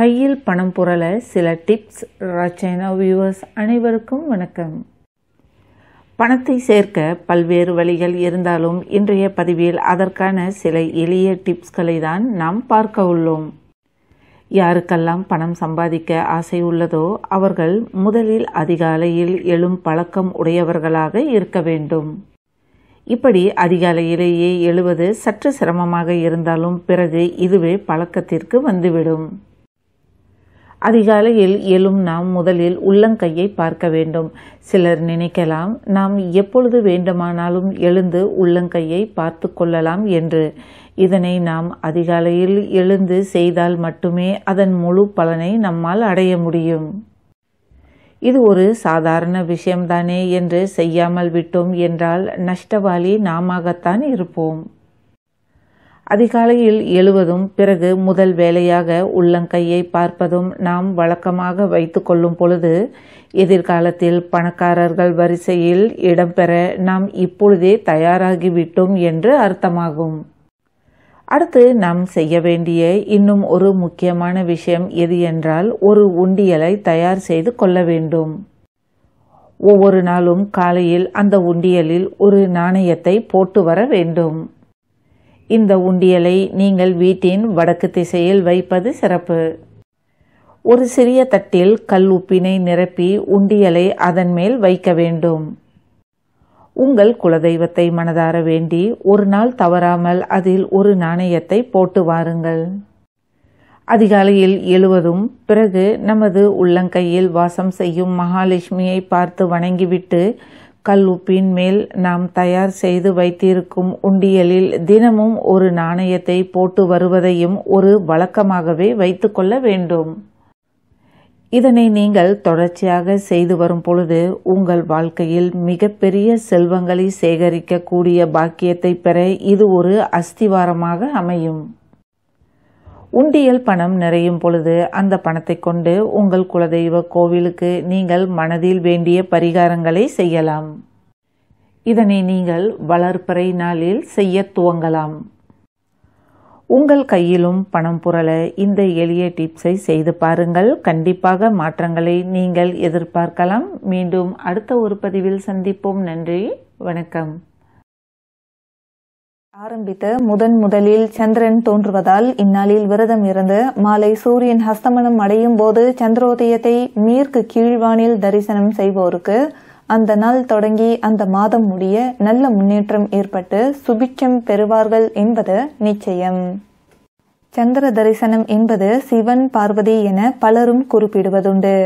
கையில் பணம் புரள சில டிப்ஸ் ரச்சைனா வியூவர்ஸ் அனைவருக்கும் வணக்கம் பணத்தை சேர்க்க பல்வேறு வழிகள் இருந்தாலும் இன்றைய பதிவில் அதற்கான சில எளிய டிப்ஸ்களை தான் நாம் பார்க்க உள்ளோம் யாருக்கெல்லாம் பணம் சம்பாதிக்க ஆசை உள்ளதோ அவர்கள் முதலில் அதிகாலையில் எழும் பழக்கம் உடையவர்களாக இருக்க வேண்டும் இப்படி அதிகாலையிலேயே எழுவது சற்று சிரமமாக இருந்தாலும் பிறகு இதுவே பழக்கத்திற்கு வந்துவிடும் அதிகாலையில் எழும் நாம் முதலில் உள்ளங்கையை பார்க்க வேண்டும் சிலர் நினைக்கலாம் நாம் எப்பொழுது வேண்டுமானாலும் எழுந்து உள்ளங்கையை பார்த்து கொள்ளலாம் என்று இதனை நாம் அதிகாலையில் எழுந்து செய்தால் மட்டுமே அதன் முழு பலனை நம்மால் அடைய முடியும் இது ஒரு சாதாரண விஷயம்தானே என்று செய்யாமல் விட்டோம் என்றால் நஷ்டவாளி நாமத்தான் இருப்போம் அதிகாலையில் எழுவதும் பிறகு முதல் வேலையாக உள்ளங்கையை பார்ப்பதும் நாம் வழக்கமாக வைத்து கொள்ளும் பொழுது எதிர்காலத்தில் பணக்காரர்கள் வரிசையில் இடம்பெற நாம் இப்பொழுதே தயாராகிவிட்டோம் என்று அர்த்தமாகும் அடுத்து நாம் செய்ய வேண்டிய இன்னும் ஒரு முக்கியமான விஷயம் எது என்றால் ஒரு உண்டியலை தயார் செய்து கொள்ள வேண்டும் ஒவ்வொரு நாளும் காலையில் அந்த உண்டியலில் ஒரு நாணயத்தை போட்டு வர வேண்டும் இந்த உண்டியலை நீங்கள் வீட்டின் வடக்கு திசையில் வைப்பது சிறப்பு ஒரு சிறிய தட்டில் கல் உப்பினை நிரப்பி உண்டியலை அதன் மேல் வைக்க வேண்டும் உங்கள் குலதெய்வத்தை மனதார வேண்டி ஒரு நாள் தவறாமல் அதில் ஒரு நாணயத்தை போட்டு வாருங்கள் அதிகாலையில் எழுவதும் பிறகு நமது உள்ளங்கையில் வாசம் செய்யும் மகாலட்சுமியை பார்த்து வணங்கிவிட்டு கல்லுப்பின் மேல் நாம் தயார் செய்து வைத்திருக்கும் உண்டியலில் தினமும் ஒரு நாணயத்தை போட்டு வருவதையும் ஒரு வழக்கமாகவே வைத்துக்கொள்ள வேண்டும் இதனை நீங்கள் தொடர்ச்சியாக செய்து வரும் பொழுது உங்கள் வாழ்க்கையில் மிகப்பெரிய செல்வங்களை சேகரிக்கக்கூடிய பாக்கியத்தை பெற இது ஒரு அஸ்திவாரமாக அமையும் உண்டியல் பணம் நிறையும் பொழுது அந்த பணத்தை கொண்டு உங்கள் குலதெய்வ கோவிலுக்கு நீங்கள் மனதில் வேண்டிய பரிகாரங்களை செய்யலாம் இதனை நீங்கள் வளர்ப்பறை நாளில் செய்ய துவங்கலாம் உங்கள் கையிலும் பணம் புரள இந்த எளிய டிப்ஸை செய்து பாருங்கள் கண்டிப்பாக மாற்றங்களை நீங்கள் எதிர்பார்க்கலாம் மீண்டும் அடுத்த ஒரு பதிவில் சந்திப்போம் நன்றி வணக்கம் ஆரம்பித்து முதன் முதலில் சந்திரன் தோன்றுவதால் இந்நாளில் விரதம் இருந்து மாலை சூரியன் ஹஸ்தமனம் அடையும் போது சந்திரோதயத்தை மேற்கு கீழ்வானில் தரிசனம் செய்வோருக்கு அந்த நாள் தொடங்கி அந்த மாதம் முடிய நல்ல முன்னேற்றம் ஏற்பட்டு சுபிச்சம் பெறுவார்கள் என்பது நிச்சயம் சந்திர தரிசனம் என்பது சிவன் பார்வதி என பலரும் குறிப்பிடுவதுண்டு